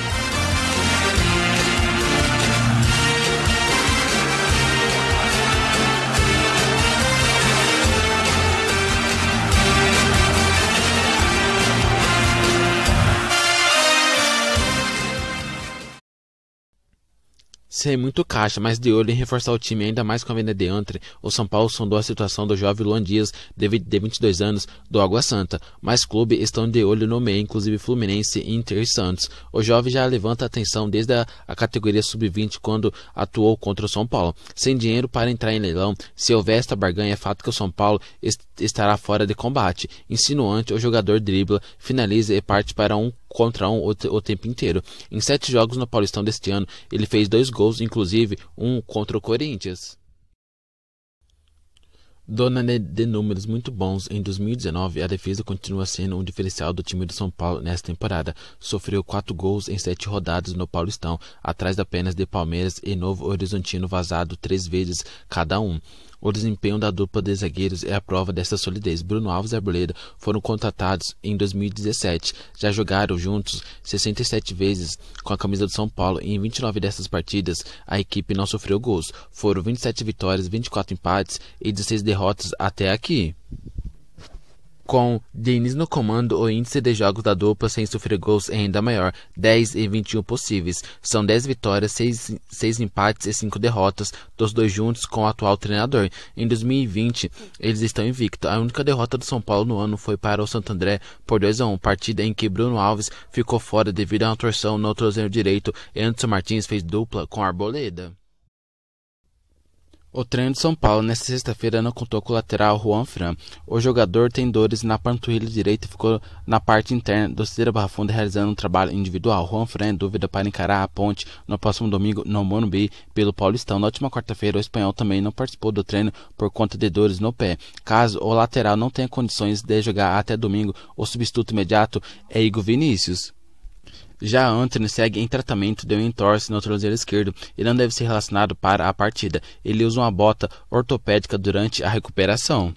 Bye. Sem é muito caixa, mas de olho em reforçar o time ainda mais com a venda de Antre, o São Paulo sondou a situação do jovem Luan Dias, de 22 anos, do Água Santa, Mais clubes estão de olho no meio, inclusive Fluminense, Inter e Santos. O jovem já levanta atenção desde a, a categoria sub-20 quando atuou contra o São Paulo. Sem dinheiro para entrar em leilão, se houver esta barganha, é fato que o São Paulo est estará fora de combate. Insinuante, o jogador dribla, finaliza e parte para um contra um o, o tempo inteiro. Em sete jogos no Paulistão deste ano, ele fez dois gols, inclusive um contra o Corinthians. Dona de números muito bons, em 2019 a defesa continua sendo um diferencial do time do São Paulo nesta temporada. Sofreu quatro gols em sete rodadas no Paulistão, atrás apenas de Palmeiras e Novo Horizontino vazado três vezes cada um. O desempenho da dupla de zagueiros é a prova dessa solidez. Bruno Alves e Arboleda foram contratados em 2017. Já jogaram juntos 67 vezes com a camisa do São Paulo e em 29 dessas partidas a equipe não sofreu gols. Foram 27 vitórias, 24 empates e 16 derrotas até aqui com Diniz no comando, o índice de jogos da dupla sem sofrer gols é ainda maior, 10 e 21 possíveis. São 10 vitórias, 6, 6 empates e 5 derrotas, dos dois juntos com o atual treinador. Em 2020, eles estão invictos. A única derrota do São Paulo no ano foi para o Santandré por 2 a 1, partida em que Bruno Alves ficou fora devido a uma torção no tornozelo direito. Anderson Martins fez dupla com Arboleda. O treino de São Paulo nesta sexta-feira não contou com o lateral Juan Fran. O jogador tem dores na panturrilha direita e ficou na parte interna do Cidreira Barra Funda realizando um trabalho individual. Juan Fran é dúvida para encarar a ponte no próximo domingo no Morumbi pelo Paulistão. Na última quarta-feira, o espanhol também não participou do treino por conta de dores no pé. Caso o lateral não tenha condições de jogar até domingo, o substituto imediato é Igor Vinícius. Já Anthony segue em tratamento de um entorse no tornozelo esquerdo e não deve ser relacionado para a partida. Ele usa uma bota ortopédica durante a recuperação.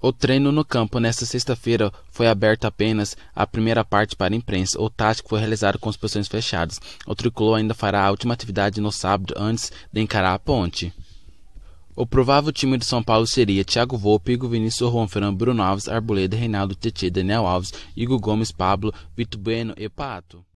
O treino no campo nesta sexta-feira foi aberto apenas a primeira parte para a imprensa. O tático foi realizado com as posições fechadas. O tricolor ainda fará a última atividade no sábado antes de encarar a ponte. O provável time de São Paulo seria Thiago Volpe, Igor Vinícius, Juan Fran, Bruno Alves, Arboleda, Reinaldo, Tietê, Daniel Alves, Igor Gomes, Pablo, Vitor Bueno e Pato.